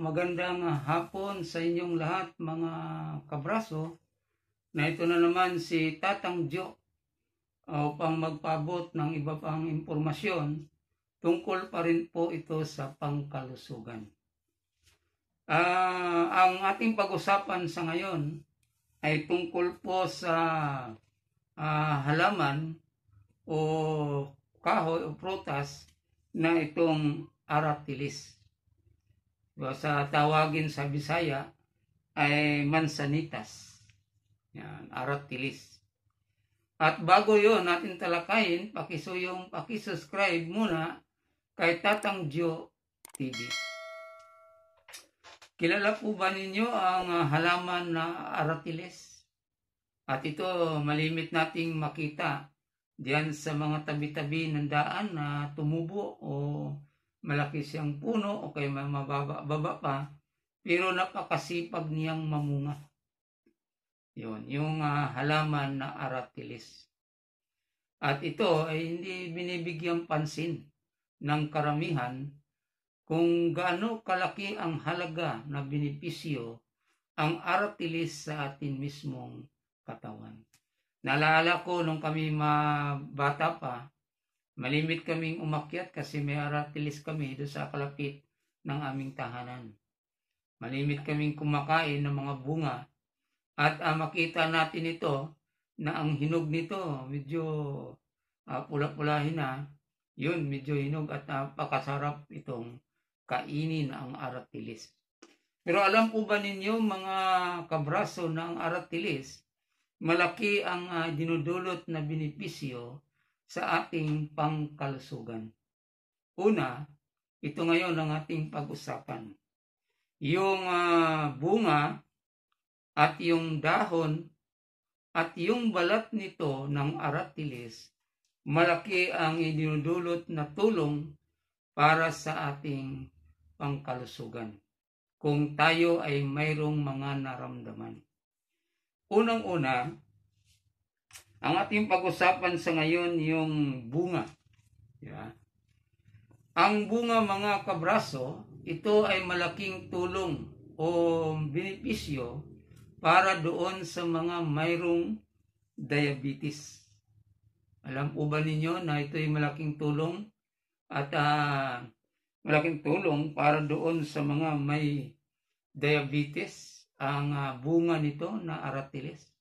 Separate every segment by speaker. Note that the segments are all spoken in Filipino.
Speaker 1: magandang hapon sa inyong lahat mga kabraso. Na ito na naman si Tatang Jo upang magpabot ng iba pang impormasyon tungkol pa rin po ito sa pangkalusugan. Uh, ang ating pag-usapan sa ngayon ay tungkol po sa uh, halaman o kahoy o prutas na itong aratilis sa tawagin sa Bisaya ay mansanitas. Yan, aratilis. At bago yon natin talakayin, pakisuyong pakisubscribe muna kay Tatang Jo TV. Kilala po ba ninyo ang ah, halaman na aratilis? At ito malimit nating makita diyan sa mga tabi-tabi ng daan na tumubo o malaki siyang puno o kay mababa-baba pa, pero napakasipag niyang mamunga. Yun, yung uh, halaman na aratilis. At ito ay hindi binibigyang pansin ng karamihan kung gaano kalaki ang halaga na binipisyo ang aratilis sa atin mismong katawan. Naalala ko nung kami mabata pa, Malimit kaming umakyat kasi may aratilis kami doon sa kalapit ng aming tahanan. Malimit kaming kumakain ng mga bunga at uh, makita natin ito na ang hinog nito medyo uh, pula-pulahin na. Yun, medyo hinog at napakasarap uh, itong kainin ang aratilis. Pero alam po ba ninyo mga kabraso ng aratilis, malaki ang uh, dinudulot na binipisyo sa ating pangkalusugan. Una, ito ngayon ang ating pag-usapan. Yung uh, bunga at yung dahon at yung balat nito ng aratilis, malaki ang idinudulot na tulong para sa ating pangkalusugan kung tayo ay mayroong mga naramdaman. Unang-una, ang ating pag-usapan sa ngayon yung bunga. Yeah. Diba? Ang bunga mga kabraso, ito ay malaking tulong o benepisyo para doon sa mga mayroong diabetes. Alam po ba ninyo na ito ay malaking tulong at uh, malaking tulong para doon sa mga may diabetes ang uh, bunga nito na aratilis.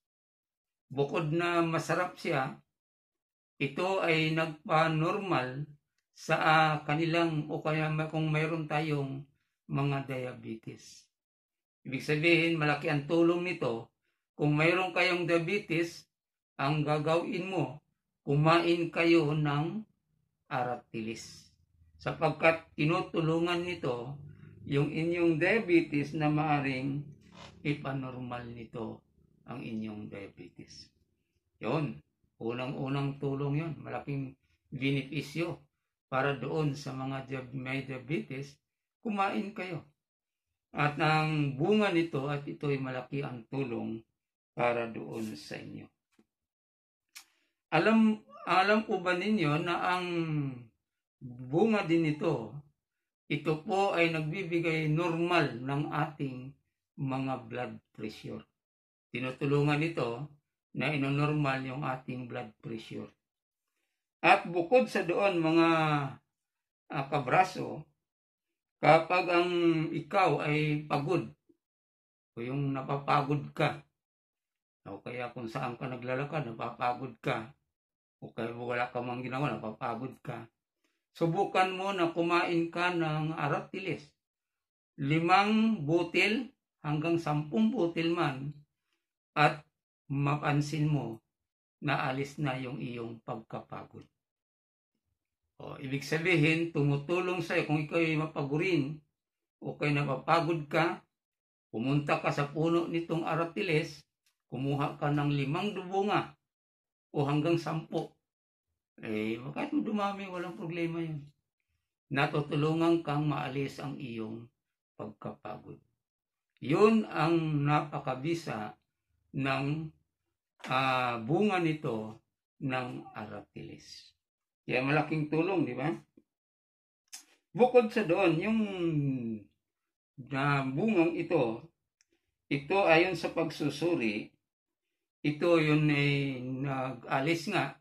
Speaker 1: Bukod na masarap siya, ito ay nagpa-normal sa uh, kanilang o kaya kung mayroon tayong mga diabetes. Ibig sabihin, malaki ang tulong nito. Kung mayroon kayong diabetes, ang gagawin mo, kumain kayo ng aratilis. Sapagkat tinutulungan nito yung inyong diabetes na maaring ipanormal nito ang inyong diabetes. Yon, unang-unang tulong yon, malaking benepisyo para doon sa mga may diabetes, kumain kayo. At ang bunga nito at ito ay malaki ang tulong para doon sa inyo. Alam alam po ba ninyo na ang bunga din nito, ito po ay nagbibigay normal ng ating mga blood pressure. Tinutulungan ito na inonormal yung ating blood pressure. At bukod sa doon mga uh, kabraso, kapag ang ikaw ay pagod o yung napapagod ka, o kaya kung saan ka naglalakad, napapagod ka, o kaya wala ka mang ginawa, napapagod ka, subukan mo na kumain ka ng aratilis. Limang butil hanggang sampung butil man at mapansin mo na alis na yung iyong pagkapagod. O, ibig sabihin, tumutulong sa'yo kung ikaw ay mapagurin o kayo napapagod ka, pumunta ka sa puno nitong aratiles, kumuha ka ng limang dubunga o hanggang sampu. Eh, kahit dumami, walang problema yun. Natutulungan kang maalis ang iyong pagkapagod. Yun ang napakabisa ng uh, bunga nito ng aratilis. Kaya malaking tulong, di ba? Bukod sa doon, yung na uh, bungang ito, ito ayon sa pagsusuri, ito yun ay nag-alis nga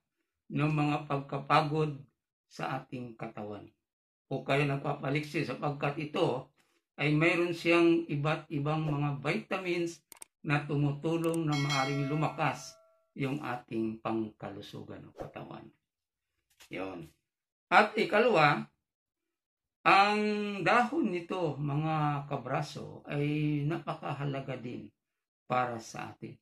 Speaker 1: ng mga pagkapagod sa ating katawan. O kaya nagpapaliksi sapagkat ito ay mayroon siyang iba't ibang mga vitamins na tumutulong na maaring lumakas yung ating pangkalusugan o katawan. Yun. At ikalawa, ang dahon nito, mga kabraso, ay napakahalaga din para sa atin.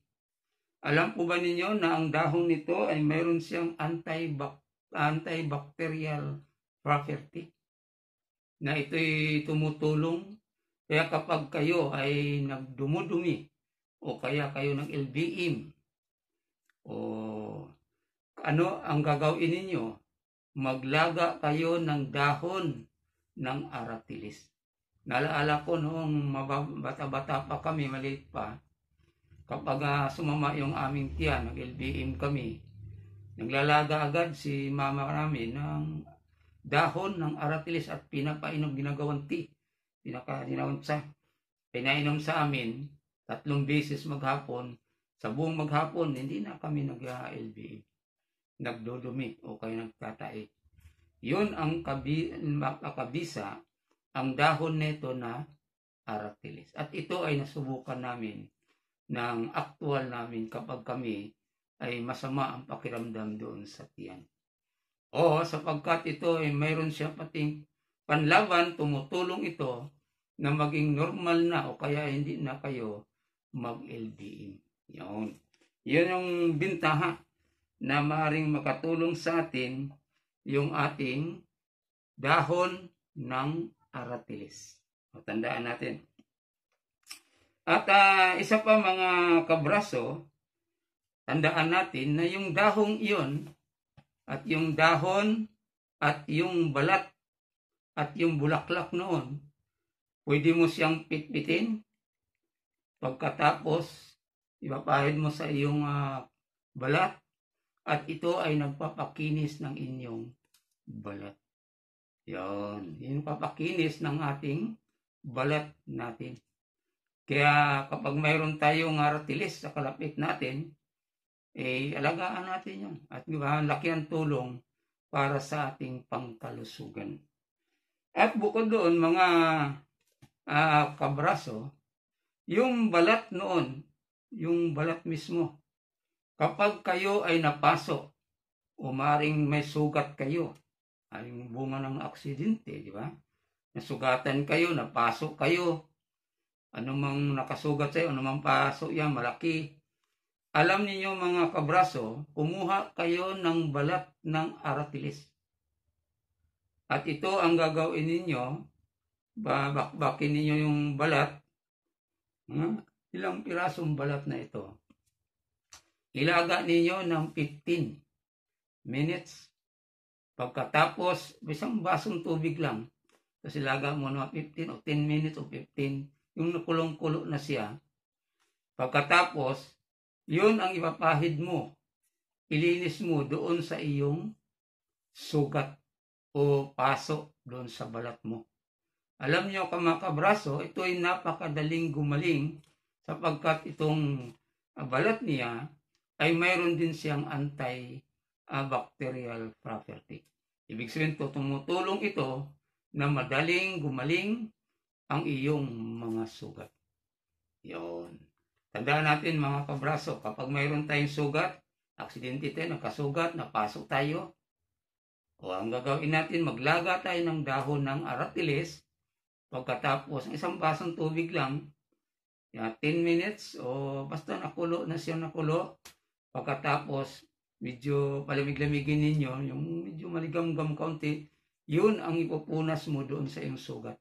Speaker 1: Alam po ba ninyo na ang dahon nito ay mayroon siyang antibac antibacterial property na ito'y tumutulong kaya kapag kayo ay nagdumudumi o kaya kayo ng LBM o ano ang gagawin ninyo maglaga kayo ng dahon ng aratilis nalaala ko noong bata-bata pa kami maliit pa kapag uh, sumama yung aming tiya nag LBM kami naglalaga agad si mama namin ng dahon ng aratilis at pinapainom ginagawang tea pinaka sa pinainom sa amin tatlong beses maghapon, sa buong maghapon, hindi na kami nag-LBA. Nagdodumi o kaya nagtataik. Yun ang kabi, kabisa, ang dahon nito na aratilis. At ito ay nasubukan namin ng aktual namin kapag kami ay masama ang pakiramdam doon sa tiyan. O sapagkat ito ay mayroon siya pating panlaban, tumutulong ito na maging normal na o kaya hindi na kayo mag-LDM. Yun. Yun yung bintaha na maaaring makatulong sa atin yung ating dahon ng aratilis. Tandaan natin. At uh, isa pa mga kabraso, tandaan natin na yung dahong iyon at yung dahon at yung balat at yung bulaklak noon, pwede mo siyang pitpitin, Pagkatapos, ipapahid mo sa iyong uh, balat at ito ay nagpapakinis ng inyong balat. Yan, yung papakinis ng ating balat natin. Kaya kapag mayroon tayong aratilis sa kalapit natin, eh alagaan natin yun. At diba, lakihan tulong para sa ating pangkalusugan. At bukod doon, mga uh, kabraso, yung balat noon, yung balat mismo, kapag kayo ay napaso, o maring may sugat kayo, aling bunga ng aksidente, di ba? Nasugatan kayo, napaso kayo, anumang nakasugat sa'yo, anumang paso yan, malaki. Alam niyo mga kabraso, kumuha kayo ng balat ng aratilis. At ito ang gagawin ninyo, babakbakin ninyo yung balat Ha? Hmm? ilang pirasong balat na ito. Ilaga ninyo ng 15 minutes. Pagkatapos, isang basong tubig lang. Tapos ilaga mo na 15 o 10 minutes o 15. Yung nakulong-kulo na siya. Pagkatapos, yun ang ipapahid mo. Ilinis mo doon sa iyong sugat o paso doon sa balat mo. Alam niyo mga kabraso, ito ay napakadaling gumaling sapagkat itong ah, balat niya ay mayroon din siyang anti-bacterial property. Ibig sabihin po, tumutulong ito na madaling gumaling ang iyong mga sugat. Yun. Tandaan natin mga kabraso, kapag mayroon tayong sugat, aksidente tayo, nakasugat, napasok tayo, o ang gagawin natin, maglaga tayo ng dahon ng aratilis Pagkatapos, isang basong tubig lang, ya, 10 minutes o basta nakulo na siya nakulo. Pagkatapos, medyo palamig-lamigin ninyo, yung medyo maligam-gam kaunti, yun ang ipupunas mo doon sa iyong sugat.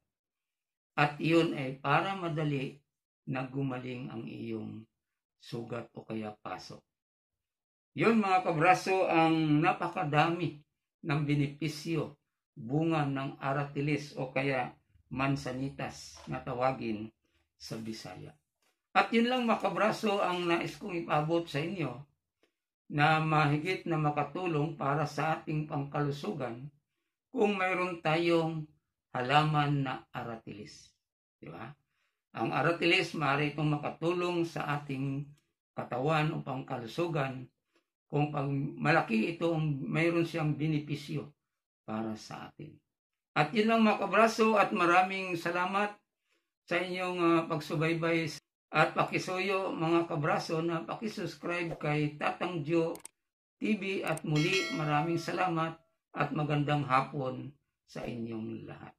Speaker 1: At yun ay para madali na gumaling ang iyong sugat o kaya pasok. Yun mga kabraso ang napakadami ng benepisyo bunga ng aratilis o kaya Mansanitas na tawagin sa Bisaya. At yun lang makabraso ang nais kong ipabot sa inyo na mahigit na makatulong para sa ating pangkalusugan kung mayroon tayong halaman na aratilis. Di ba? Ang aratilis maaari itong makatulong sa ating katawan o pangkalusugan kung pag malaki itong mayroon siyang benepisyo para sa atin. At yun lang mga kabraso at maraming salamat sa inyong uh, pagsubaybay at pakisuyo mga kabraso na pakisubscribe kay Tatang Joe TV at muli maraming salamat at magandang hapon sa inyong lahat.